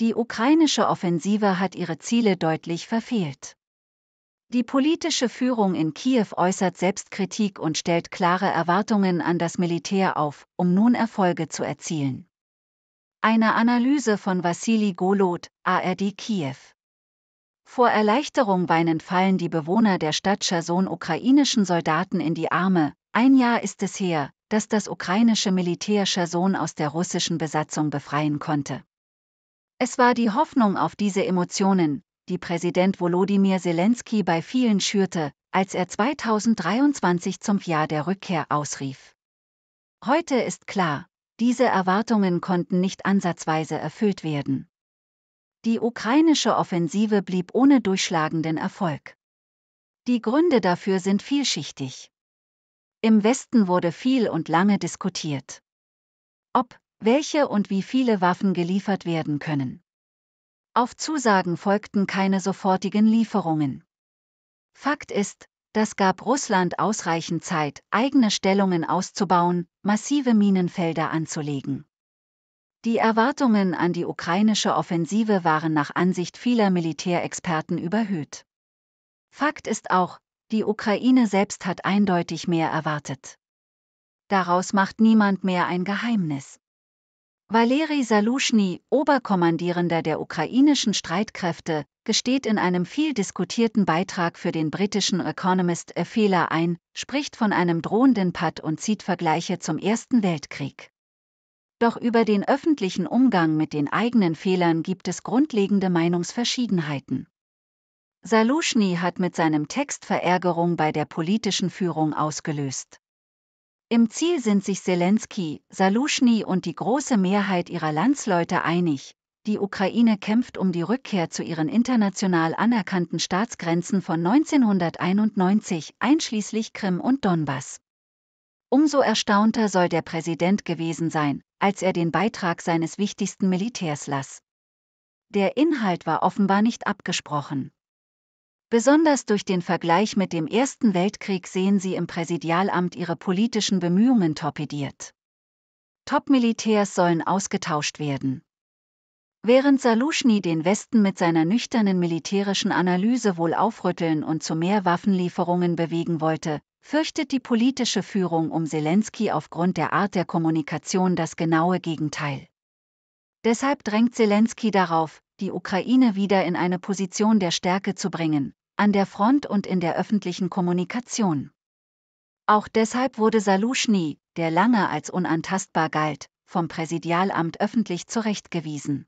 Die ukrainische Offensive hat ihre Ziele deutlich verfehlt. Die politische Führung in Kiew äußert Selbstkritik und stellt klare Erwartungen an das Militär auf, um nun Erfolge zu erzielen. Eine Analyse von Wassili Golot, ARD Kiew. Vor Erleichterung weinend fallen die Bewohner der Stadt Cherson ukrainischen Soldaten in die Arme. Ein Jahr ist es her, dass das ukrainische Militär Cherson aus der russischen Besatzung befreien konnte. Es war die Hoffnung auf diese Emotionen, die Präsident Volodymyr Zelensky bei vielen schürte, als er 2023 zum Jahr der Rückkehr ausrief. Heute ist klar, diese Erwartungen konnten nicht ansatzweise erfüllt werden. Die ukrainische Offensive blieb ohne durchschlagenden Erfolg. Die Gründe dafür sind vielschichtig. Im Westen wurde viel und lange diskutiert. Ob welche und wie viele Waffen geliefert werden können. Auf Zusagen folgten keine sofortigen Lieferungen. Fakt ist, das gab Russland ausreichend Zeit, eigene Stellungen auszubauen, massive Minenfelder anzulegen. Die Erwartungen an die ukrainische Offensive waren nach Ansicht vieler Militärexperten überhöht. Fakt ist auch, die Ukraine selbst hat eindeutig mehr erwartet. Daraus macht niemand mehr ein Geheimnis. Valeri Saluschny, Oberkommandierender der ukrainischen Streitkräfte, gesteht in einem viel diskutierten Beitrag für den britischen Economist A Fehler ein, spricht von einem drohenden Patt und zieht Vergleiche zum Ersten Weltkrieg. Doch über den öffentlichen Umgang mit den eigenen Fehlern gibt es grundlegende Meinungsverschiedenheiten. Saluschny hat mit seinem Text Verärgerung bei der politischen Führung ausgelöst. Im Ziel sind sich Zelensky, Saluschny und die große Mehrheit ihrer Landsleute einig, die Ukraine kämpft um die Rückkehr zu ihren international anerkannten Staatsgrenzen von 1991, einschließlich Krim und Donbass. Umso erstaunter soll der Präsident gewesen sein, als er den Beitrag seines wichtigsten Militärs las. Der Inhalt war offenbar nicht abgesprochen. Besonders durch den Vergleich mit dem Ersten Weltkrieg sehen sie im Präsidialamt ihre politischen Bemühungen torpediert. Top-Militärs sollen ausgetauscht werden. Während Saluschny den Westen mit seiner nüchternen militärischen Analyse wohl aufrütteln und zu mehr Waffenlieferungen bewegen wollte, fürchtet die politische Führung um Zelensky aufgrund der Art der Kommunikation das genaue Gegenteil. Deshalb drängt Zelensky darauf, die Ukraine wieder in eine Position der Stärke zu bringen, an der Front und in der öffentlichen Kommunikation. Auch deshalb wurde Saluschny, der lange als unantastbar galt, vom Präsidialamt öffentlich zurechtgewiesen.